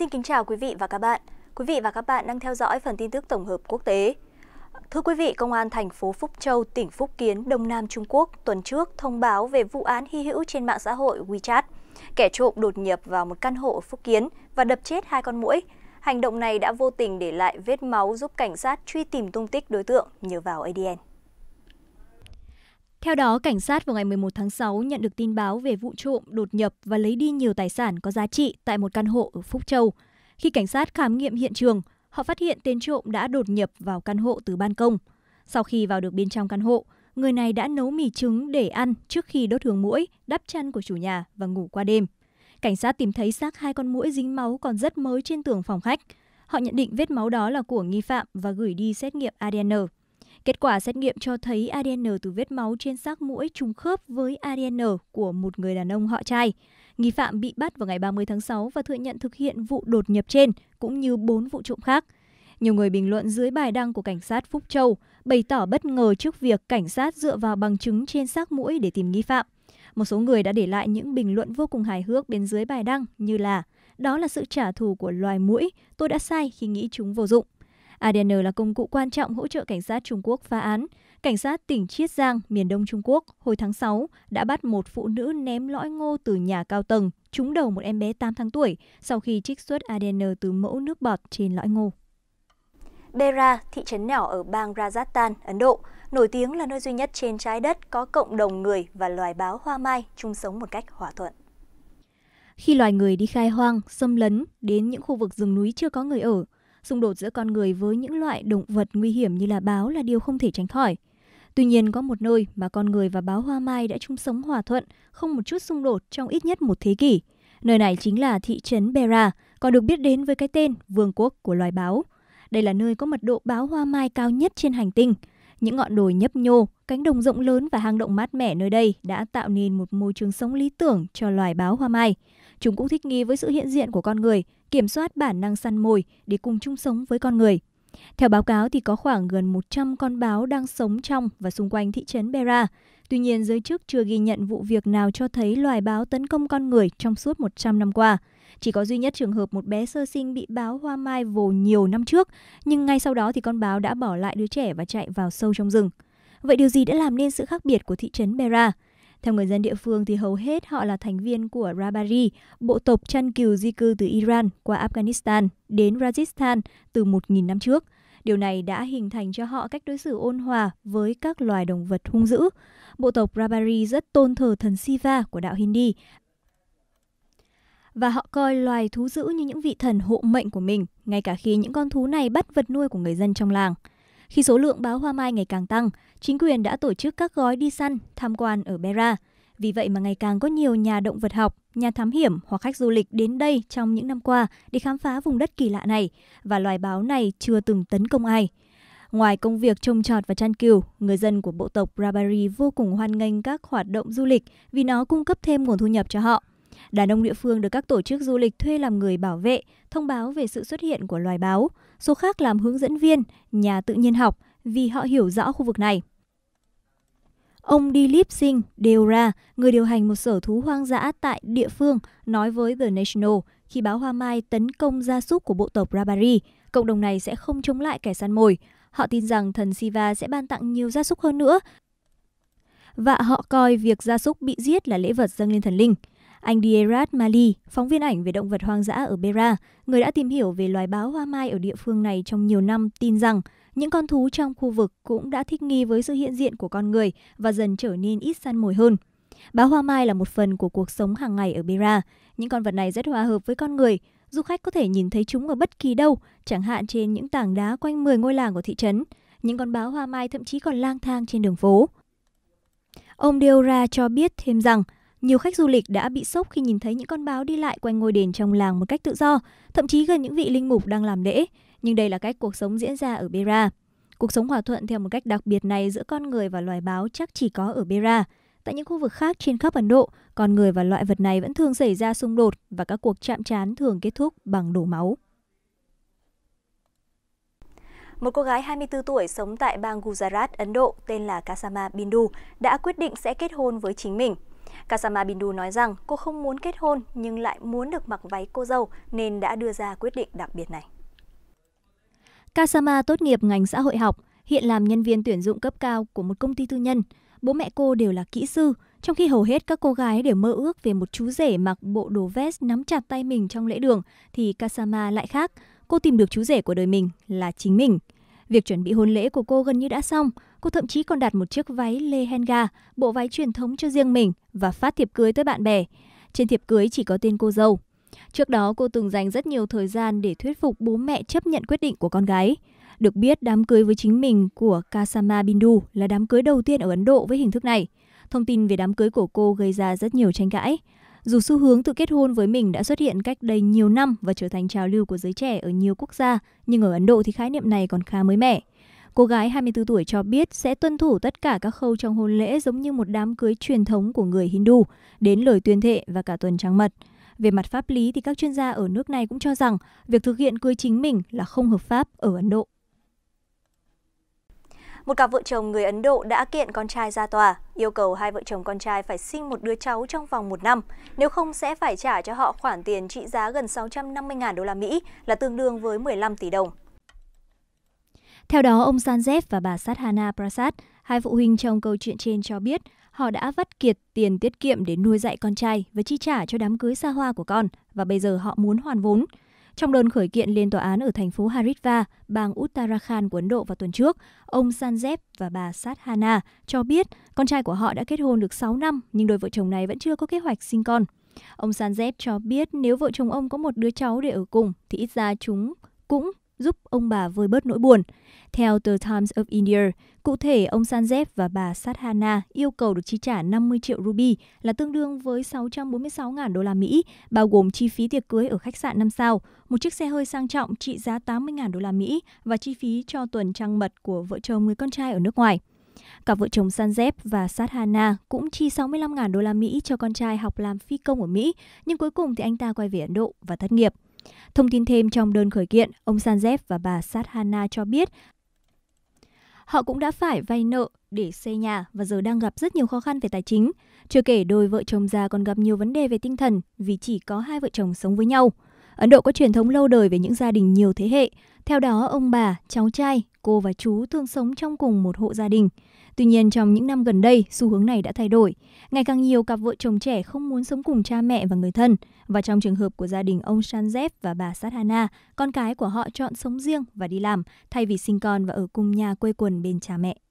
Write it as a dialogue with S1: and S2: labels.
S1: Xin kính chào quý vị và các bạn. Quý vị và các bạn đang theo dõi phần tin tức tổng hợp quốc tế. Thưa quý vị, Công an thành phố Phúc Châu, tỉnh Phúc Kiến, Đông Nam Trung Quốc tuần trước thông báo về vụ án hy hữu trên mạng xã hội WeChat. Kẻ trộm đột nhập vào một căn hộ ở Phúc Kiến và đập chết hai con muỗi. Hành động này đã vô tình để lại vết máu giúp cảnh sát truy tìm tung tích đối tượng nhờ vào ADN. Theo đó, cảnh sát vào ngày 11 tháng 6 nhận được tin báo về vụ trộm đột nhập và lấy đi nhiều tài sản có giá trị tại một căn hộ ở Phúc Châu. Khi cảnh sát khám nghiệm hiện trường, họ phát hiện tên trộm đã đột nhập vào căn hộ từ ban công. Sau khi vào được bên trong căn hộ, người này đã nấu mì trứng để ăn trước khi đốt hương mũi, đắp chăn của chủ nhà và ngủ qua đêm. Cảnh sát tìm thấy xác hai con mũi dính máu còn rất mới trên tường phòng khách. Họ nhận định vết máu đó là của nghi phạm và gửi đi xét nghiệm ADN. Kết quả xét nghiệm cho thấy ADN từ vết máu trên xác mũi trùng khớp với ADN của một người đàn ông họ trai. Nghi phạm bị bắt vào ngày 30 tháng 6 và thừa nhận thực hiện vụ đột nhập trên cũng như 4 vụ trộm khác. Nhiều người bình luận dưới bài đăng của cảnh sát Phúc Châu bày tỏ bất ngờ trước việc cảnh sát dựa vào bằng chứng trên xác mũi để tìm nghi phạm. Một số người đã để lại những bình luận vô cùng hài hước bên dưới bài đăng như là đó là sự trả thù của loài mũi, tôi đã sai khi nghĩ chúng vô dụng. ADN là công cụ quan trọng hỗ trợ cảnh sát Trung Quốc phá án. Cảnh sát tỉnh Chiết Giang, miền đông Trung Quốc, hồi tháng 6 đã bắt một phụ nữ ném lõi ngô từ nhà cao tầng trúng đầu một em bé 8 tháng tuổi sau khi trích xuất ADN từ mẫu nước bọt trên lõi ngô. Bera, thị trấn nhỏ ở bang Rajasthan, Ấn Độ, nổi tiếng là nơi duy nhất trên trái đất có cộng đồng người và loài báo hoa mai chung sống một cách hòa thuận. Khi loài người đi khai hoang, xâm lấn đến những khu vực rừng núi chưa có người ở, xung đột giữa con người với những loại động vật nguy hiểm như là báo là điều không thể tránh khỏi. Tuy nhiên có một nơi mà con người và báo hoa mai đã chung sống hòa thuận, không một chút xung đột trong ít nhất một thế kỷ. Nơi này chính là thị trấn Bera, còn được biết đến với cái tên Vương quốc của loài báo. Đây là nơi có mật độ báo hoa mai cao nhất trên hành tinh. Những ngọn đồi nhấp nhô, cánh đồng rộng lớn và hang động mát mẻ nơi đây đã tạo nên một môi trường sống lý tưởng cho loài báo hoa mai. Chúng cũng thích nghi với sự hiện diện của con người, kiểm soát bản năng săn mồi để cùng chung sống với con người. Theo báo cáo thì có khoảng gần 100 con báo đang sống trong và xung quanh thị trấn Bera. Tuy nhiên, giới chức chưa ghi nhận vụ việc nào cho thấy loài báo tấn công con người trong suốt 100 năm qua. Chỉ có duy nhất trường hợp một bé sơ sinh bị báo hoa mai vồ nhiều năm trước, nhưng ngay sau đó thì con báo đã bỏ lại đứa trẻ và chạy vào sâu trong rừng. Vậy điều gì đã làm nên sự khác biệt của thị trấn Bera? Theo người dân địa phương thì hầu hết họ là thành viên của Rabari, bộ tộc chăn cừu di cư từ Iran qua Afghanistan đến Rajasthan từ 1.000 năm trước. Điều này đã hình thành cho họ cách đối xử ôn hòa với các loài động vật hung dữ. Bộ tộc Rabari rất tôn thờ thần Shiva của đạo Hindi và họ coi loài thú dữ như những vị thần hộ mệnh của mình, ngay cả khi những con thú này bắt vật nuôi của người dân trong làng. Khi số lượng báo hoa mai ngày càng tăng, chính quyền đã tổ chức các gói đi săn, tham quan ở Bera. Vì vậy mà ngày càng có nhiều nhà động vật học, nhà thám hiểm hoặc khách du lịch đến đây trong những năm qua để khám phá vùng đất kỳ lạ này và loài báo này chưa từng tấn công ai. Ngoài công việc trông trọt và chăn cừu, người dân của bộ tộc Rabari vô cùng hoan nghênh các hoạt động du lịch vì nó cung cấp thêm nguồn thu nhập cho họ. Đàn ông địa phương được các tổ chức du lịch thuê làm người bảo vệ, thông báo về sự xuất hiện của loài báo, số khác làm hướng dẫn viên, nhà tự nhiên học vì họ hiểu rõ khu vực này. Ông Dilip Singh Deora, người điều hành một sở thú hoang dã tại địa phương, nói với The National khi báo Hoa Mai tấn công gia súc của bộ tộc Rabari, cộng đồng này sẽ không chống lại kẻ săn mồi. Họ tin rằng thần Siva sẽ ban tặng nhiều gia súc hơn nữa và họ coi việc gia súc bị giết là lễ vật dâng lên thần linh. Anh Dierat Mali, phóng viên ảnh về động vật hoang dã ở Bera, người đã tìm hiểu về loài báo hoa mai ở địa phương này trong nhiều năm, tin rằng những con thú trong khu vực cũng đã thích nghi với sự hiện diện của con người và dần trở nên ít săn mồi hơn. Báo hoa mai là một phần của cuộc sống hàng ngày ở Bera. Những con vật này rất hòa hợp với con người. Du khách có thể nhìn thấy chúng ở bất kỳ đâu, chẳng hạn trên những tảng đá quanh 10 ngôi làng của thị trấn. Những con báo hoa mai thậm chí còn lang thang trên đường phố. Ông Deora cho biết thêm rằng nhiều khách du lịch đã bị sốc khi nhìn thấy những con báo đi lại quanh ngôi đền trong làng một cách tự do, thậm chí gần những vị linh mục đang làm lễ. Nhưng đây là cách cuộc sống diễn ra ở Bera. Cuộc sống hòa thuận theo một cách đặc biệt này giữa con người và loài báo chắc chỉ có ở Bera. Tại những khu vực khác trên khắp Ấn Độ, con người và loại vật này vẫn thường xảy ra xung đột và các cuộc chạm trán thường kết thúc bằng đổ máu. Một cô gái 24 tuổi sống tại bang Gujarat, Ấn Độ tên là Kasama Bindu đã quyết định sẽ kết hôn với chính mình Kasama Bindu nói rằng cô không muốn kết hôn nhưng lại muốn được mặc váy cô dâu nên đã đưa ra quyết định đặc biệt này. Kasama tốt nghiệp ngành xã hội học, hiện làm nhân viên tuyển dụng cấp cao của một công ty tư nhân. Bố mẹ cô đều là kỹ sư, trong khi hầu hết các cô gái đều mơ ước về một chú rể mặc bộ đồ vest nắm chặt tay mình trong lễ đường, thì Kasama lại khác. Cô tìm được chú rể của đời mình là chính mình. Việc chuẩn bị hôn lễ của cô gần như đã xong. Cô thậm chí còn đặt một chiếc váy lehenga, bộ váy truyền thống cho riêng mình và phát thiệp cưới tới bạn bè. Trên thiệp cưới chỉ có tên cô dâu. Trước đó cô từng dành rất nhiều thời gian để thuyết phục bố mẹ chấp nhận quyết định của con gái. Được biết đám cưới với chính mình của Kasama Bindu là đám cưới đầu tiên ở Ấn Độ với hình thức này. Thông tin về đám cưới của cô gây ra rất nhiều tranh cãi. Dù xu hướng tự kết hôn với mình đã xuất hiện cách đây nhiều năm và trở thành trào lưu của giới trẻ ở nhiều quốc gia, nhưng ở Ấn Độ thì khái niệm này còn khá mới mẻ. Cô gái 24 tuổi cho biết sẽ tuân thủ tất cả các khâu trong hôn lễ giống như một đám cưới truyền thống của người Hindu, đến lời tuyên thệ và cả tuần trăng mật. Về mặt pháp lý thì các chuyên gia ở nước này cũng cho rằng việc thực hiện cưới chính mình là không hợp pháp ở Ấn Độ một cặp vợ chồng người Ấn Độ đã kiện con trai ra tòa, yêu cầu hai vợ chồng con trai phải sinh một đứa cháu trong vòng một năm, nếu không sẽ phải trả cho họ khoản tiền trị giá gần 650.000 đô la Mỹ là tương đương với 15 tỷ đồng. Theo đó, ông Sanjeev và bà Sadhana Prasad, hai phụ huynh trong câu chuyện trên cho biết họ đã vắt kiệt tiền tiết kiệm để nuôi dạy con trai và chi trả cho đám cưới xa hoa của con và bây giờ họ muốn hoàn vốn. Trong đơn khởi kiện lên tòa án ở thành phố Haridva, bang Uttarakhand của Ấn Độ vào tuần trước, ông Sanjeev và bà Sadhana cho biết con trai của họ đã kết hôn được 6 năm nhưng đôi vợ chồng này vẫn chưa có kế hoạch sinh con. Ông Sanjeev cho biết nếu vợ chồng ông có một đứa cháu để ở cùng thì ít ra chúng cũng giúp ông bà vơi bớt nỗi buồn. Theo The Times of India, cụ thể ông Sanjeev và bà Sadhana yêu cầu được chi trả 50 triệu ruby là tương đương với 646.000 đô la Mỹ, bao gồm chi phí tiệc cưới ở khách sạn 5 sao, một chiếc xe hơi sang trọng trị giá 80.000 đô la Mỹ và chi phí cho tuần trăng mật của vợ chồng người con trai ở nước ngoài. Cả vợ chồng Sanjeev và Sadhana cũng chi 65.000 đô la Mỹ cho con trai học làm phi công ở Mỹ, nhưng cuối cùng thì anh ta quay về Ấn Độ và thất nghiệp. Thông tin thêm trong đơn khởi kiện, ông Sanjev và bà Sadhana cho biết họ cũng đã phải vay nợ để xây nhà và giờ đang gặp rất nhiều khó khăn về tài chính. Chưa kể đôi vợ chồng già còn gặp nhiều vấn đề về tinh thần vì chỉ có hai vợ chồng sống với nhau. Ấn Độ có truyền thống lâu đời về những gia đình nhiều thế hệ. Theo đó, ông bà, cháu trai, cô và chú thường sống trong cùng một hộ gia đình. Tuy nhiên, trong những năm gần đây, xu hướng này đã thay đổi. Ngày càng nhiều cặp vợ chồng trẻ không muốn sống cùng cha mẹ và người thân. Và trong trường hợp của gia đình ông Sanjeev và bà Sadhana, con cái của họ chọn sống riêng và đi làm, thay vì sinh con và ở cùng nhà quê quần bên cha mẹ.